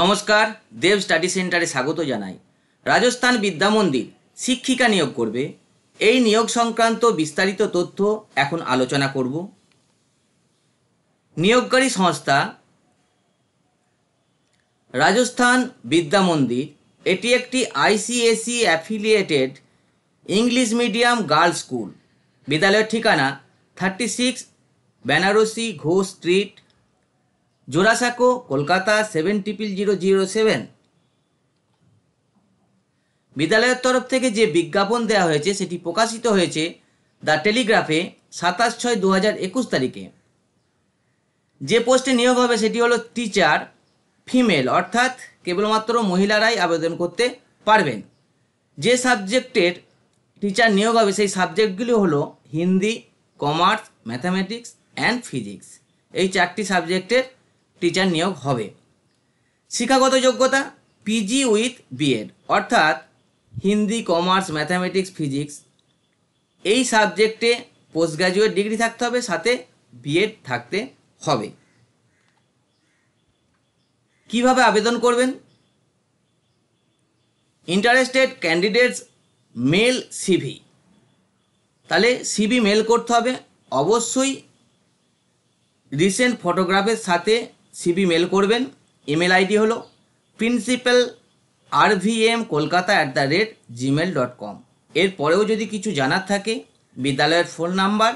নমস্কার দেব স্টাডি সেন্টারে স্বাগত জানাই রাজস্থান বিদ্যা মন্দির শিক্ষিকা নিয়োগ করবে এই নিয়োগ সংক্রান্ত বিস্তারিত তথ্য এখন আলোচনা করব নিয়োগকারী সংস্থা রাজস্থান বিদ্যা মন্দির এটি একটি ICSE affiliated English medium girls school বিদ্যালয়ের ঠিকানা thirty six Benarasi Ghosh street Jorasanko Kolkata seven triple zero zero seven বিদ্যালয়ের তরফ থেকে যে বিজ্ঞাপন দেওয়া হয়েছে সেটি প্রকাশিত হয়েছে দ্য টেলিগ্রাফে সাতাশ ছয় দু হাজার একুশ তারিখে যে পোস্টে নিয়োগ হবে সেটি হলো টিচার ফিমেল অর্থাৎ কেবলমাত্র মহিলারাই আবেদন করতে পারবেন যে সাবজেক্টের টিচার নিয়োগ হবে সেই সাবজেক্টগুলি হলো Hindi commerce mathematics and physics এই চারটি সাবজেক্টের টিচার নিয়োগ হবে শিক্ষাগত যোগ্যতা পিজি উইথ বিএড অর্থাৎ হিন্দি কমার্স ম্যাথামেটিক্স ফিজিক্স এই সাবজেক্টে পোস্ট গ্রাজুয়েট ডিগ্রি থাকতে হবে সাথে বিএড থাকতে হবে কিভাবে আবেদন করবেন ইন্টারেস্টেড ক্যান্ডিডেটস মেল সিভি তাহলে সিভি মেল করতে হবে অবশ্যই রিসেন্ট ফটোগ্রাফের সাথে সিবি মেল করবেন ইমেল আইডি হলো principal R V M Kolkata at the rate Gmail dot com এরপরেও যদি কিছু জানার থাকে বিদ্যালয়ের phone number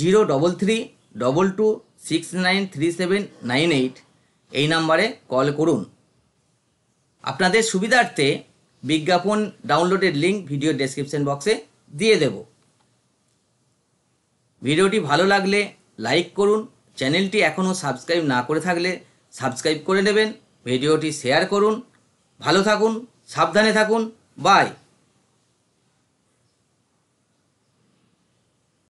zero double three double two six nine three seven nine eight এই নাম্বারে কল করুন আপনাদের সুবিধার্থে বিজ্ঞাপন ডাউনলোডের লিঙ্ক ভিডিও ডেসক্রিপশন বক্সে দিয়ে দেব ভিডিওটি ভালো লাগলে লাইক করুন চ্যানেলটি এখনও সাবস্ক্রাইব না করে থাকলে সাবস্ক্রাইব করে নেবেন ভিডিওটি শেয়ার করুন ভালো থাকুন সাবধানে থাকুন বাই